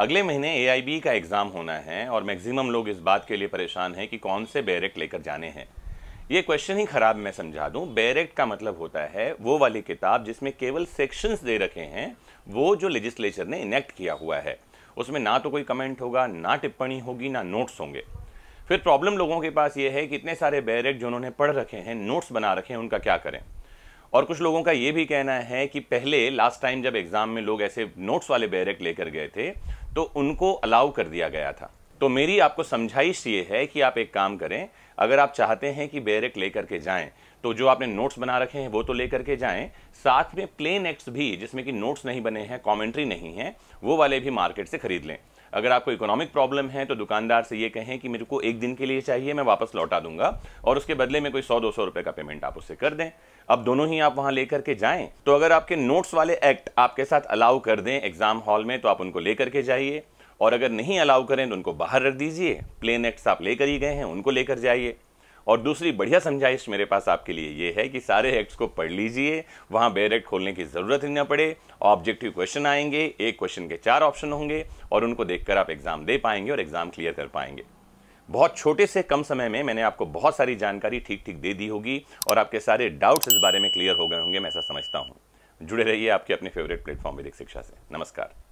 अगले महीने ए का एग्ज़ाम होना है और मैक्सिमम लोग इस बात के लिए परेशान हैं कि कौन से बैरेक्ट लेकर जाने हैं ये क्वेश्चन ही ख़राब मैं समझा दूं बैरेक्ट का मतलब होता है वो वाली किताब जिसमें केवल सेक्शंस दे रखे हैं वो जो लेजिस्लेचर ने इनेक्ट किया हुआ है उसमें ना तो कोई कमेंट होगा ना टिप्पणी होगी ना नोट्स होंगे फिर प्रॉब्लम लोगों के पास ये है कि इतने सारे बैरेक्ट जो उन्होंने पढ़ रखे हैं नोट्स बना रखे हैं उनका क्या करें और कुछ लोगों का ये भी कहना है कि पहले लास्ट टाइम जब एग्ज़ाम में लोग ऐसे नोट्स वाले बैरक लेकर गए थे तो उनको अलाउ कर दिया गया था तो मेरी आपको समझाइश ये है कि आप एक काम करें अगर आप चाहते हैं कि बेरेक लेकर के जाएं तो जो आपने नोट्स बना रखे हैं वो तो लेकर के जाएं साथ में प्लेन एक्ट्स भी जिसमें कि नोट्स नहीं बने हैं कमेंट्री नहीं है वो वाले भी मार्केट से खरीद लें अगर आपको इकोनॉमिक प्रॉब्लम है तो दुकानदार से ये कहें कि मेरे को एक दिन के लिए चाहिए मैं वापस लौटा दूंगा और उसके बदले में कोई सौ दो सौ रुपए का पेमेंट आप उससे कर दें अब दोनों ही आप वहां लेकर के जाएं तो अगर आपके नोट्स वाले एक्ट आपके साथ अलाउ कर दें एग्जाम हॉल में तो आप उनको लेकर के जाइए और अगर नहीं अलाउ करें तो उनको बाहर रख दीजिए प्लेन एक्ट्स आप लेकर ही गए हैं उनको लेकर जाइए और दूसरी बढ़िया समझाइश मेरे पास आपके लिए ये है कि सारे एक्ट्स को पढ़ लीजिए वहाँ बेर एक्ट खोलने की ज़रूरत ही ना पड़े ऑब्जेक्टिव क्वेश्चन आएंगे एक क्वेश्चन के चार ऑप्शन होंगे और उनको देखकर आप एग्ज़ाम दे पाएंगे और एग्ज़ाम क्लियर कर पाएंगे बहुत छोटे से कम समय में मैंने आपको बहुत सारी जानकारी ठीक ठीक दे दी होगी और आपके सारे डाउट्स इस बारे में क्लियर हो गए होंगे मैं ऐसा समझता हूँ जुड़े रहिए आपके अपने फेवरेट प्लेटफॉर्म विदिक शिक्षा से नमस्कार